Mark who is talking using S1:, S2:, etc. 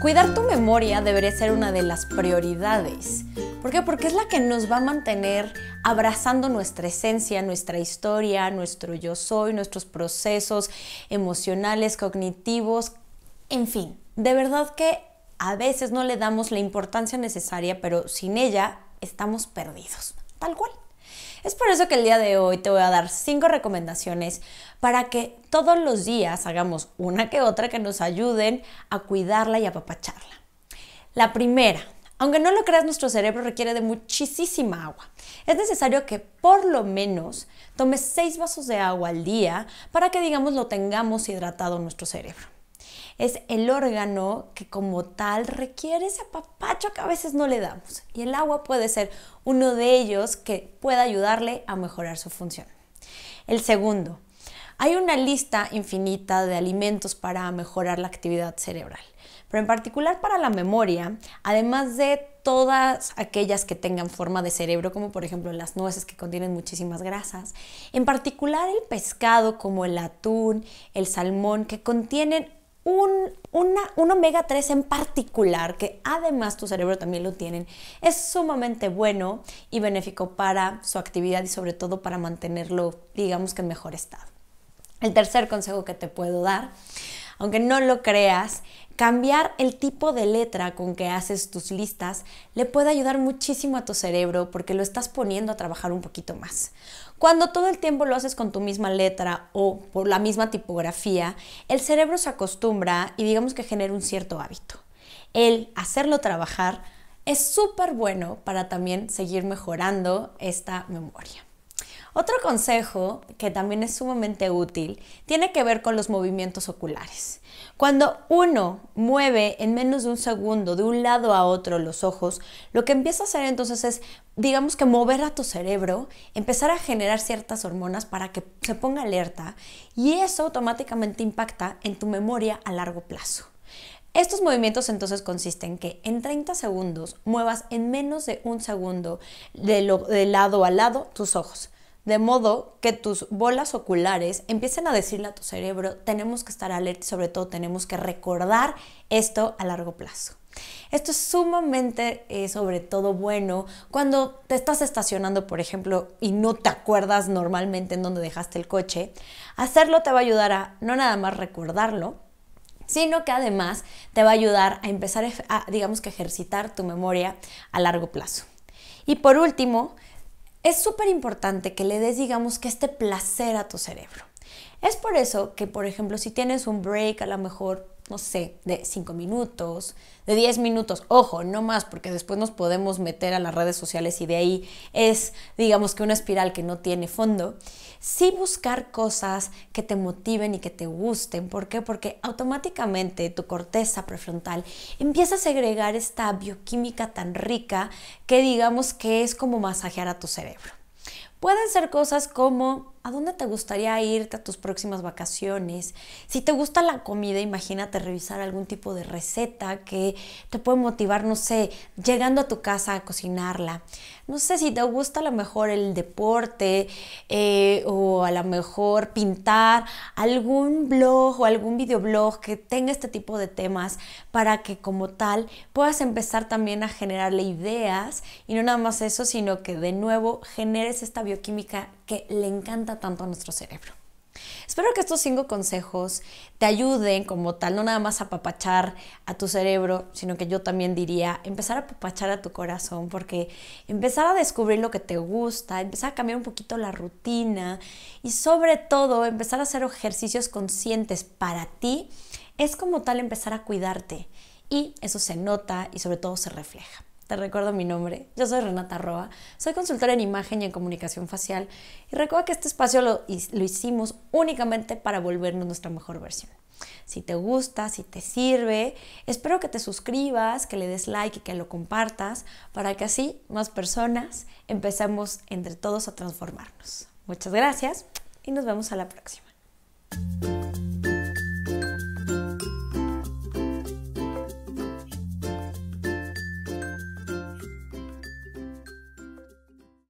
S1: Cuidar tu memoria debería ser una de las prioridades. ¿Por qué? Porque es la que nos va a mantener abrazando nuestra esencia, nuestra historia, nuestro yo soy, nuestros procesos emocionales, cognitivos, en fin. De verdad que a veces no le damos la importancia necesaria, pero sin ella estamos perdidos, tal cual. Es por eso que el día de hoy te voy a dar cinco recomendaciones para que todos los días hagamos una que otra que nos ayuden a cuidarla y apapacharla. La primera, aunque no lo creas, nuestro cerebro requiere de muchísima agua. Es necesario que por lo menos tomes 6 vasos de agua al día para que, digamos, lo tengamos hidratado nuestro cerebro es el órgano que como tal requiere ese apapacho que a veces no le damos. Y el agua puede ser uno de ellos que pueda ayudarle a mejorar su función. El segundo, hay una lista infinita de alimentos para mejorar la actividad cerebral, pero en particular para la memoria, además de todas aquellas que tengan forma de cerebro, como por ejemplo las nueces que contienen muchísimas grasas, en particular el pescado como el atún, el salmón, que contienen un, omega 3 en particular, que además tu cerebro también lo tiene es sumamente bueno y benéfico para su actividad y sobre todo para mantenerlo, digamos que en mejor estado. El tercer consejo que te puedo dar, aunque no lo creas, Cambiar el tipo de letra con que haces tus listas le puede ayudar muchísimo a tu cerebro porque lo estás poniendo a trabajar un poquito más. Cuando todo el tiempo lo haces con tu misma letra o por la misma tipografía, el cerebro se acostumbra y digamos que genera un cierto hábito. El hacerlo trabajar es súper bueno para también seguir mejorando esta memoria. Otro consejo que también es sumamente útil tiene que ver con los movimientos oculares. Cuando uno mueve en menos de un segundo de un lado a otro los ojos, lo que empieza a hacer entonces es, digamos que mover a tu cerebro, empezar a generar ciertas hormonas para que se ponga alerta y eso automáticamente impacta en tu memoria a largo plazo. Estos movimientos entonces consisten en que en 30 segundos muevas en menos de un segundo de, de lado a lado tus ojos de modo que tus bolas oculares empiecen a decirle a tu cerebro, tenemos que estar alerta y sobre todo tenemos que recordar esto a largo plazo. Esto es sumamente, eh, sobre todo, bueno cuando te estás estacionando, por ejemplo, y no te acuerdas normalmente en dónde dejaste el coche. Hacerlo te va a ayudar a no nada más recordarlo, sino que además te va a ayudar a empezar a, digamos que ejercitar tu memoria a largo plazo. Y por último, es súper importante que le des, digamos, que este placer a tu cerebro. Es por eso que, por ejemplo, si tienes un break a lo mejor no sé, de 5 minutos, de 10 minutos, ojo, no más, porque después nos podemos meter a las redes sociales y de ahí es, digamos que una espiral que no tiene fondo, sí buscar cosas que te motiven y que te gusten. ¿Por qué? Porque automáticamente tu corteza prefrontal empieza a segregar esta bioquímica tan rica que digamos que es como masajear a tu cerebro. Pueden ser cosas como a dónde te gustaría irte a tus próximas vacaciones. Si te gusta la comida, imagínate revisar algún tipo de receta que te puede motivar, no sé, llegando a tu casa a cocinarla no sé si te gusta a lo mejor el deporte eh, o a lo mejor pintar algún blog o algún videoblog que tenga este tipo de temas para que como tal puedas empezar también a generarle ideas y no nada más eso, sino que de nuevo generes esta bioquímica que le encanta tanto a nuestro cerebro. Espero que estos cinco consejos te ayuden como tal, no nada más a apapachar a tu cerebro, sino que yo también diría empezar a papachar a tu corazón, porque empezar a descubrir lo que te gusta, empezar a cambiar un poquito la rutina y sobre todo empezar a hacer ejercicios conscientes para ti, es como tal empezar a cuidarte y eso se nota y sobre todo se refleja. Te recuerdo mi nombre. Yo soy Renata Roa. Soy consultora en imagen y en comunicación facial. Y recuerda que este espacio lo, lo hicimos únicamente para volvernos nuestra mejor versión. Si te gusta, si te sirve, espero que te suscribas, que le des like y que lo compartas para que así más personas empecemos entre todos a transformarnos. Muchas gracias y nos vemos a la próxima.